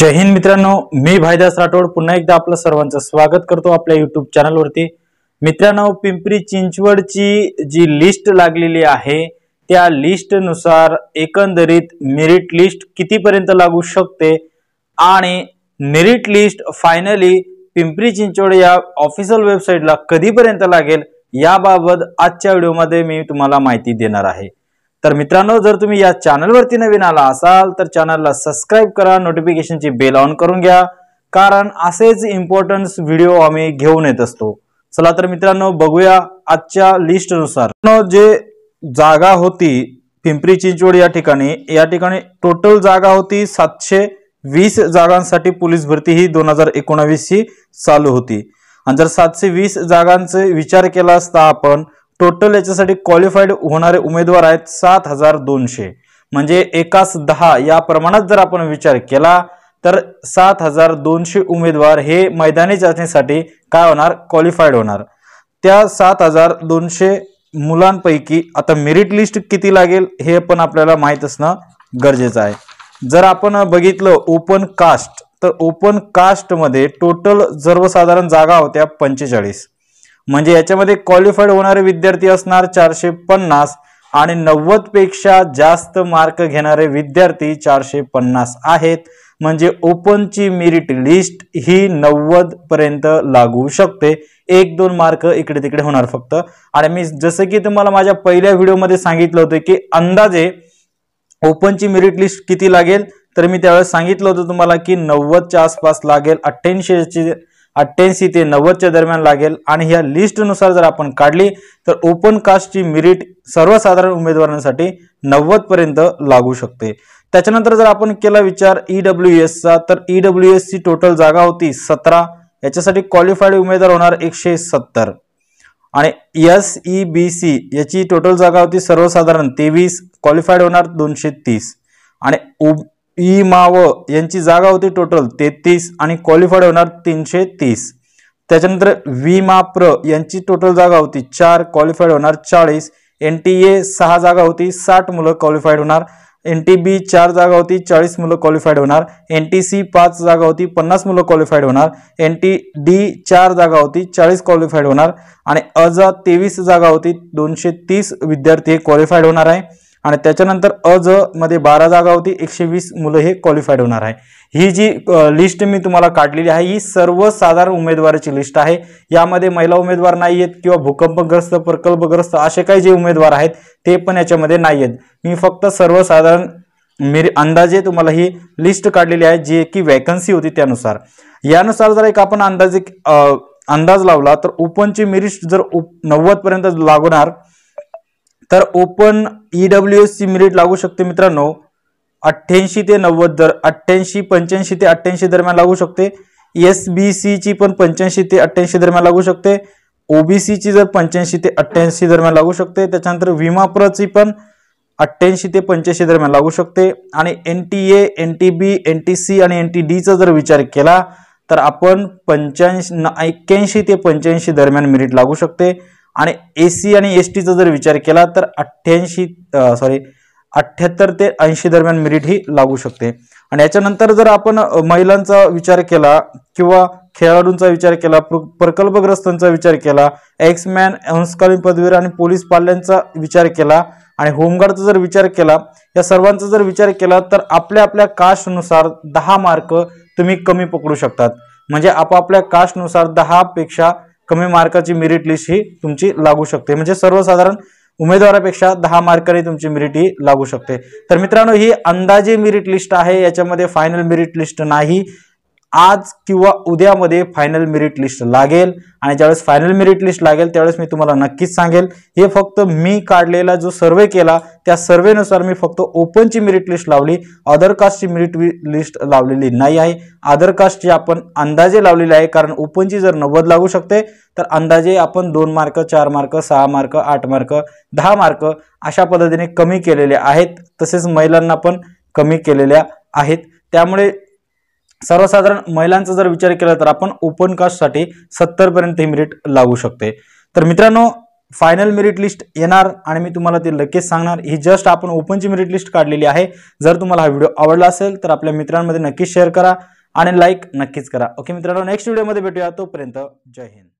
जय हिंद मित्रांनो मी भाईदास राठोड पुन्हा एकदा आपलं सर्वांचं स्वागत करतो आपल्या युट्यूब चॅनलवरती मित्रांनो पिंपरी चिंचवडची जी लिस्ट लागलेली आहे त्या लिस्टनुसार एकंदरीत मेरिट लिस्ट कितीपर्यंत लागू शकते आणि merit list finally Pimpri Chinchwad या ऑफिशियल वेबसाईटला कधीपर्यंत लागेल याबाबत आजच्या व्हिडिओमध्ये मी तुम्हाला माहिती देणार आहे तर मित्रांनो जर तुम्ही या चॅनलवरती नवीन आला असाल तर चॅनलला सबस्क्राईब करा नोटिफिकेशनची बेल ऑन करून घ्या कारण असेच इम्पॉर्टन्स व्हिडिओ आम्ही घेऊन येत असतो चला तर मित्रांनो बघूया आजच्या लिस्टनुसार जे जागा होती पिंपरी चिंचवड या ठिकाणी या ठिकाणी टोटल जागा होती सातशे वीस जागांसाठी पोलीस भरती ही दोन हजार एकोणावीस ची चालू होती आणि जर सातशे वीस जागांचे विचार केला असता आपण टोटल याच्यासाठी क्वालिफाईड होणारे उमेदवार आहेत सात हजार दोनशे म्हणजे एकास दहा या प्रमाणात जर आपण विचार केला तर सात हजार दोनशे उमेदवार हे मैदानी चाचणीसाठी काय होणार क्वालिफाईड होणार त्या सात हजार दोनशे मुलांपैकी आता मेरिट लिस्ट किती लागेल हे पण आपल्याला माहीत असणं गरजेचं आहे जर आपण बघितलं ओपन कास्ट तर ओपन कास्टमध्ये टोटल सर्वसाधारण जागा होत्या पंचेचाळीस म्हणजे याच्यामध्ये क्वालिफाईड होणारे विद्यार्थी असणार चारशे पन्नास आणि नव्वद पेक्षा जास्त मार्क घेणारे विद्यार्थी चारशे पन्नास आहेत म्हणजे ओपनची मेरिट लिस्ट ही नव्वद पर्यंत लागू शकते एक दोन मार्क इकडे तिकडे होणार फक्त आणि मी जसं की तुम्हाला माझ्या पहिल्या व्हिडिओमध्ये सांगितलं होतं की अंदाजे ओपनची मेरिट लिस्ट किती लागेल तर मी त्यावेळेस सांगितलं होतं तुम्हाला की नव्वदच्या आसपास लागेल अठ्ठ्याऐंशीची अठ्ठ्याऐंशी ते नव्वदच्या दरम्यान लागेल आणि ह्या लिस्टनुसार जर आपण काढली तर ओपन कास्टची मिरिट सर्वसाधारण उमेदवारांसाठी पर्यंत लागू शकते त्याच्यानंतर जर आपण केला विचार डब्ल्यू एसचा तर ईडब्ल्यू एसची टोटल जागा होती सतरा याच्यासाठी क्वालिफाईड उमेदवार होणार एकशे सत्तर आणि एस ई बी सी याची टोटल जागा होती सर्वसाधारण तेवीस क्वालिफाईड होणार दोनशे तीस आणि ई मा व यांची जागा होती टोटल तेहतीस आणि क्वालिफाईड होणार तीनशे तीस त्याच्यानंतर व्ही मा प्र यांची टोटल जागा होती चार क्वालिफाईड होणार चाळीस एन टी ए सहा जागा होती साठ मुलं क्वालिफाईड होणार एन टी बी चार जागा होती चाळीस मुलं क्वालिफाईड होणार एन टी सी पाच जागा होती पन्नास मुलं क्वालिफाईड होणार एन टी डी चार जागा होती चाळीस क्वालिफाईड होणार आणि अजा तेवीस जागा होती दोनशे तीस विद्यार्थी क्वालिफाईड होणार आहे आणि त्याच्यानंतर अ ज मध्ये बारा जागा होती एकशे वीस मुलं हे क्वालिफाईड होणार आहे ही जी लिस्ट मी तुम्हाला काढलेली आहे ही सर्वसाधारण उमेदवाराची लिस्ट आहे यामध्ये महिला उमेदवार नाही आहेत किंवा भूकंपग्रस्त प्रकल्पग्रस्त असे काही जे उमेदवार आहेत ते पण याच्यामध्ये नाही आहेत मी फक्त सर्वसाधारण मेरे अंदाजे तुम्हाला ही लिस्ट काढलेली आहे जी की वॅकन्सी होती त्यानुसार यानुसार जर एक आपण अंदाजे अंदाज लावला तर ओपनची मेरिट जर नव्वद पर्यंत लागणार तर ओपन ई डब्ल्यू एस ची मेरिट लागू शकते मित्रांनो अठ्ठ्याऐंशी ते नव्वद दर अठ्ठ्याऐंशी पंच्याऐंशी ते अठ्ठ्याऐंशी दरम्यान लागू शकते एस बी सीची पण पंच्याऐंशी ते अठ्ठ्याऐंशी दरम्यान लागू शकते ओबीसीची जर पंच्याऐंशी ते अठ्ठ्याऐंशी दरम्यान लागू शकते त्याच्यानंतर विमाप्रची पण अठ्ठ्याऐंशी ते पंच्याऐंशी दरम्यान लागू शकते आणि N T A N T B N T C आणि एन टी डीचा जर विचार केला तर आपण पंच्याऐंशी एक्क्याऐंशी ते पंच्याऐंशी दरम्यान मेरिट लागू शकते आणि ए सी आणि एस टीचा जर विचार केला तर अठ्ठ्याऐंशी सॉरी अठ्ठ्याहत्तर ते ऐंशी दरम्यान मेरिट ही लागू शकते आणि याच्यानंतर जर आपण महिलांचा विचार केला किंवा खेळाडूंचा विचार केला प्रकल्पग्रस्तांचा विचार केला एक्समॅन अंशकालीन पदवीर आणि पोलीस पाल्यांचा विचार केला आणि होमगार्डचा जर विचार केला या सर्वांचा जर विचार केला तर आपल्या आपल्या कास्टनुसार दहा मार्क तुम्ही कमी पकडू शकतात म्हणजे आपापल्या कास्टनुसार दहापेक्षा कमी मार्काची मेरिट लिस्ट ही तुमची लागू शकते म्हणजे सर्वसाधारण उमेदवारापेक्षा दहा मार्काने तुमची मेरिट ही लागू शकते तर मित्रांनो ही अंदाजे मेरिट लिस्ट आहे याच्यामध्ये फायनल मेरिट लिस्ट नाही आज किंवा उद्यामध्ये फायनल मेरिट लिस्ट लागेल आणि ज्यावेळेस फायनल मेरिट लिस्ट लागेल त्यावेळेस मी तुम्हाला नक्कीच सांगेल हे फक्त मी काढलेला जो सर्वे केला त्या सर्वेनुसार मी फक्त ओपनची मेरिट लिस्ट लावली अदर कास्टची मेरिट लिस्ट लावलेली नाही आहे अदर कास्टची आपण अंदाजे लावलेली आहे कारण ओपनची जर नव्वद लागू शकते तर अंदाजे आपण दोन मार्क चार मार्क सहा मार्क आठ मार्क दहा मार्क अशा पद्धतीने कमी केलेले आहेत तसेच महिलांना पण कमी केलेल्या आहेत त्यामुळे सर्वसाधारण महिलांचा जर विचार केला तर आपण ओपन कास्टसाठी सत्तरपर्यंत ही मेरिट लागू शकते तर मित्रांनो फायनल मेरिट लिस्ट येणार आणि मी तुम्हाला ती लगेच सांगणार ही जस्ट आपण ओपनची मेरिट लिस्ट काढलेली आहे जर तुम्हाला हा व्हिडिओ आवडला असेल तर आपल्या मित्रांमध्ये नक्कीच शेअर करा आणि लाईक नक्कीच करा ओके मित्रांनो नेक्स्ट व्हिडिओमध्ये भेटूया तोपर्यंत जय हिंद